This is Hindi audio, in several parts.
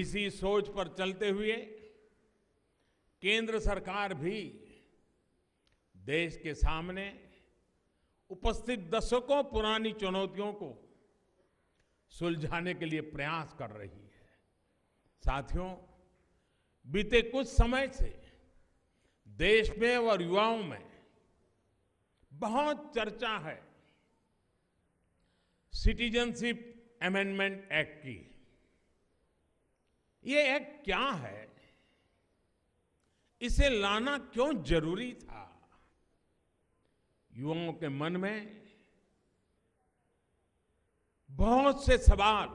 इसी सोच पर चलते हुए केंद्र सरकार भी देश के सामने उपस्थित दशकों पुरानी चुनौतियों को सुलझाने के लिए प्रयास कर रही है साथियों बीते कुछ समय से देश में और युवाओं में बहुत चर्चा है सिटीजनशिप अमेंडमेंट एक्ट की ये एक्ट क्या है इसे लाना क्यों जरूरी था युवाओं के मन में बहुत से सवाल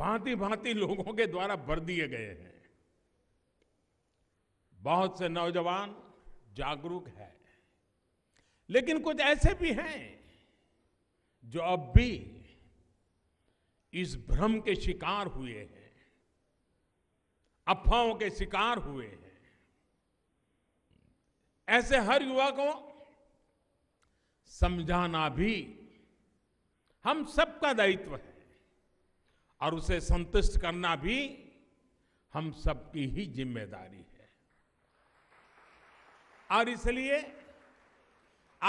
भांति भांति लोगों के द्वारा भर दिए गए हैं बहुत से नौजवान जागरूक है लेकिन कुछ ऐसे भी हैं जो अब भी इस भ्रम के शिकार हुए हैं अफवाहों के शिकार हुए हैं ऐसे हर युवा को समझाना भी हम सबका दायित्व है और उसे संतुष्ट करना भी हम सबकी ही जिम्मेदारी है और इसलिए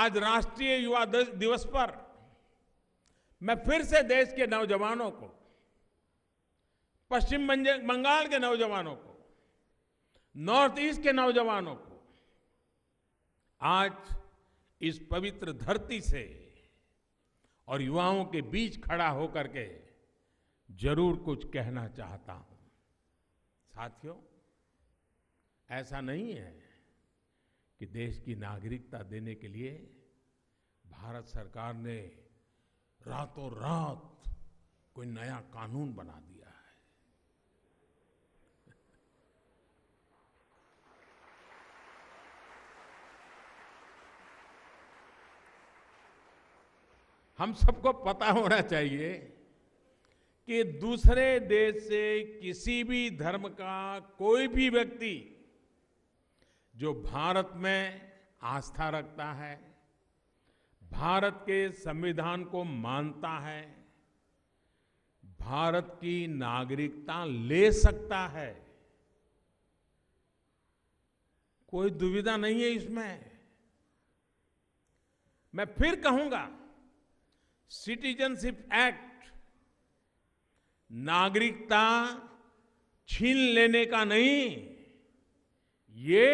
आज राष्ट्रीय युवा दिवस पर मैं फिर से देश के नौजवानों को पश्चिम बंगाल के नौजवानों को नॉर्थ ईस्ट के नौजवानों को आज इस पवित्र धरती से और युवाओं के बीच खड़ा होकर के जरूर कुछ कहना चाहता हूं साथियों ऐसा नहीं है कि देश की नागरिकता देने के लिए भारत सरकार ने रातों रात कोई नया कानून बना दिया है हम सबको पता होना चाहिए कि दूसरे देश से किसी भी धर्म का कोई भी व्यक्ति जो भारत में आस्था रखता है भारत के संविधान को मानता है भारत की नागरिकता ले सकता है कोई दुविधा नहीं है इसमें मैं फिर कहूंगा सिटीजनशिप एक्ट नागरिकता छीन लेने का नहीं ये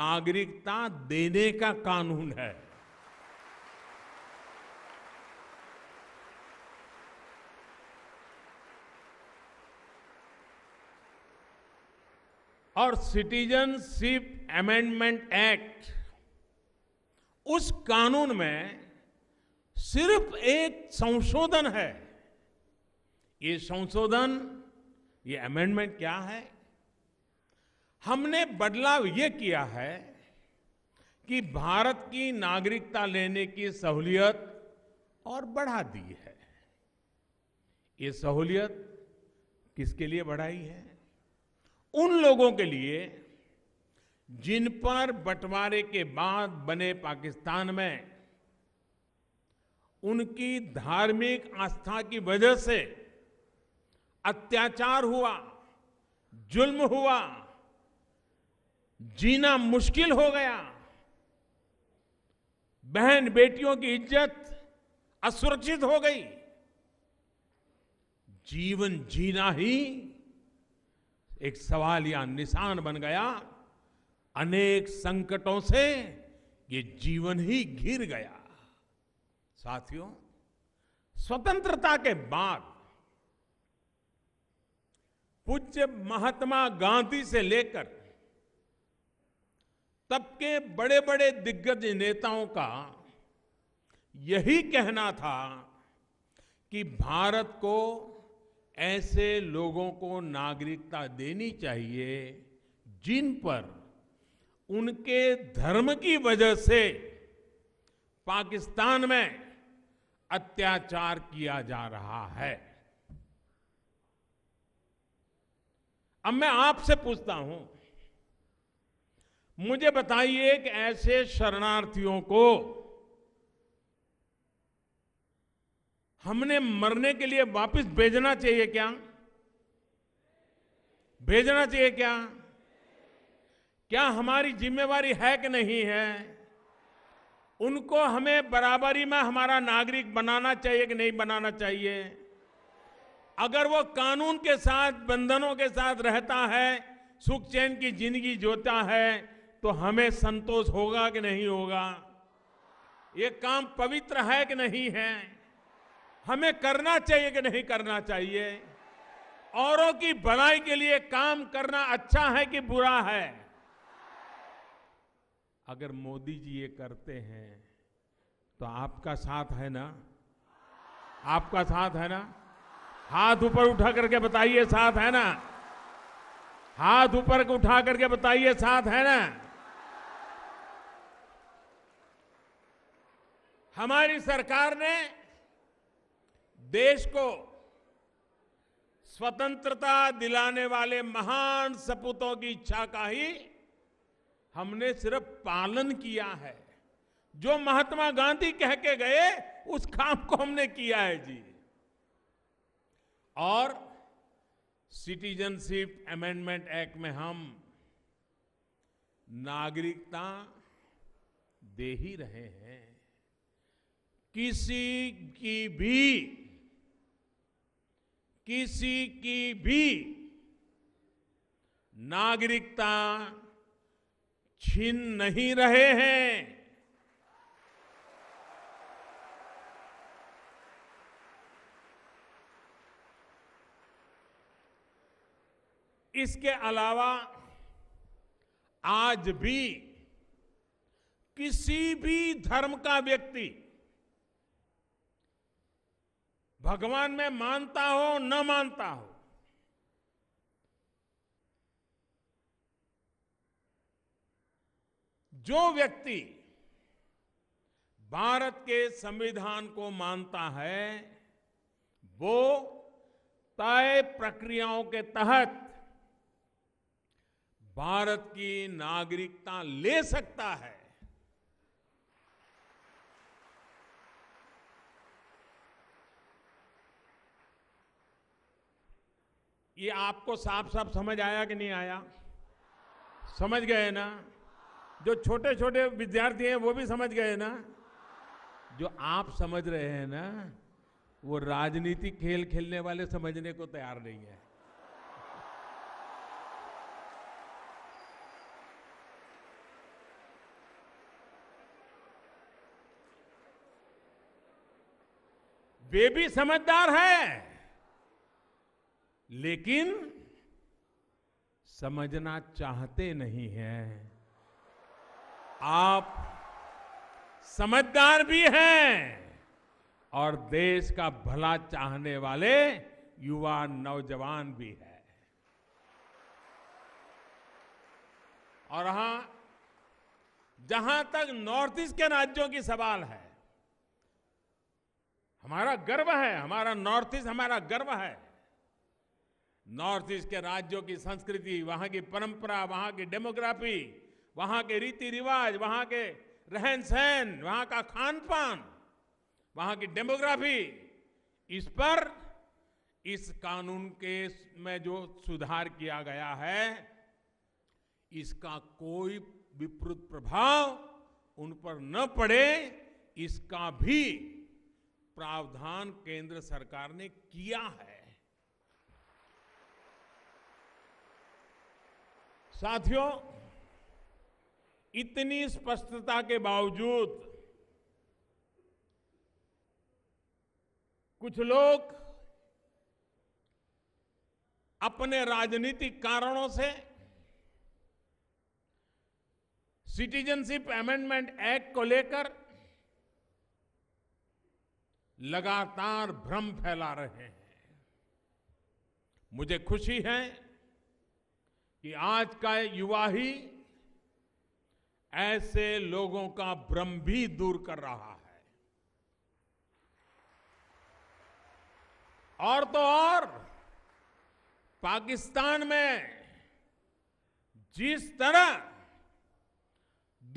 नागरिकता देने का कानून है और सिटीजनशिप अमेंडमेंट एक्ट उस कानून में सिर्फ एक संशोधन है ये संशोधन ये अमेंडमेंट क्या है हमने बदलाव ये किया है कि भारत की नागरिकता लेने की सहूलियत और बढ़ा दी है ये सहूलियत किसके लिए बढ़ाई है उन लोगों के लिए जिन पर बंटवारे के बाद बने पाकिस्तान में उनकी धार्मिक आस्था की वजह से अत्याचार हुआ जुल्म हुआ जीना मुश्किल हो गया बहन बेटियों की इज्जत असुरक्षित हो गई जीवन जीना ही एक या निशान बन गया अनेक संकटों से ये जीवन ही घिर गया साथियों स्वतंत्रता के बाद पूज्य महात्मा गांधी से लेकर तब के बड़े बड़े दिग्गज नेताओं का यही कहना था कि भारत को ऐसे लोगों को नागरिकता देनी चाहिए जिन पर उनके धर्म की वजह से पाकिस्तान में अत्याचार किया जा रहा है अब मैं आपसे पूछता हूं मुझे बताइए कि ऐसे शरणार्थियों को हमने मरने के लिए वापस भेजना चाहिए क्या भेजना चाहिए क्या क्या हमारी जिम्मेवारी है कि नहीं है उनको हमें बराबरी में हमारा नागरिक बनाना चाहिए कि नहीं बनाना चाहिए अगर वो कानून के साथ बंधनों के साथ रहता है सुख चैन की जिंदगी जोता है तो हमें संतोष होगा कि नहीं होगा ये काम पवित्र है कि नहीं है हमें करना चाहिए कि नहीं करना चाहिए औरों की भलाई के लिए काम करना अच्छा है कि बुरा है अगर मोदी जी ये करते हैं तो आपका साथ है ना आपका साथ है ना हाथ ऊपर उठा करके बताइए साथ है ना हाथ ऊपर उठा करके बताइए साथ है ना हमारी सरकार ने देश को स्वतंत्रता दिलाने वाले महान सपूतों की इच्छा का ही हमने सिर्फ पालन किया है जो महात्मा गांधी कह के गए उस काम को हमने किया है जी और सिटीजनशिप अमेंडमेंट एक्ट में हम नागरिकता दे ही रहे हैं किसी की भी किसी की भी नागरिकता छीन नहीं रहे हैं इसके अलावा आज भी किसी भी धर्म का व्यक्ति भगवान में मानता हो न मानता हो जो व्यक्ति भारत के संविधान को मानता है वो तय प्रक्रियाओं के तहत भारत की नागरिकता ले सकता है ये आपको साफ साफ समझ आया कि नहीं आया समझ गए ना जो छोटे छोटे विद्यार्थी हैं वो भी समझ गए ना जो आप समझ रहे हैं ना वो राजनीति खेल खेलने वाले समझने को तैयार नहीं है वे भी समझदार है लेकिन समझना चाहते नहीं हैं आप समझदार भी हैं और देश का भला चाहने वाले युवा नौजवान भी है और हां जहां तक नॉर्थ ईस्ट के राज्यों की सवाल है हमारा गर्व है हमारा नॉर्थ ईस्ट हमारा गर्व है नॉर्थ ईस्ट के राज्यों की संस्कृति वहाँ की परंपरा वहाँ की डेमोग्राफी वहाँ के रीति रिवाज वहाँ के रहन सहन वहाँ का खान पान वहाँ की डेमोग्राफी इस पर इस कानून के में जो सुधार किया गया है इसका कोई विपरीत प्रभाव उन पर न पड़े इसका भी प्रावधान केंद्र सरकार ने किया है साथियों इतनी स्पष्टता के बावजूद कुछ लोग अपने राजनीतिक कारणों से सिटीजनशिप अमेंडमेंट एक्ट को लेकर लगातार भ्रम फैला रहे हैं मुझे खुशी है कि आज का युवा ही ऐसे लोगों का भ्रम भी दूर कर रहा है और तो और पाकिस्तान में जिस तरह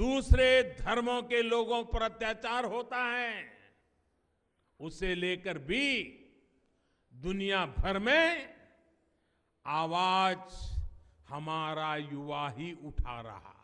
दूसरे धर्मों के लोगों पर अत्याचार होता है उसे लेकर भी दुनिया भर में आवाज हमारा युवा ही उठा रहा है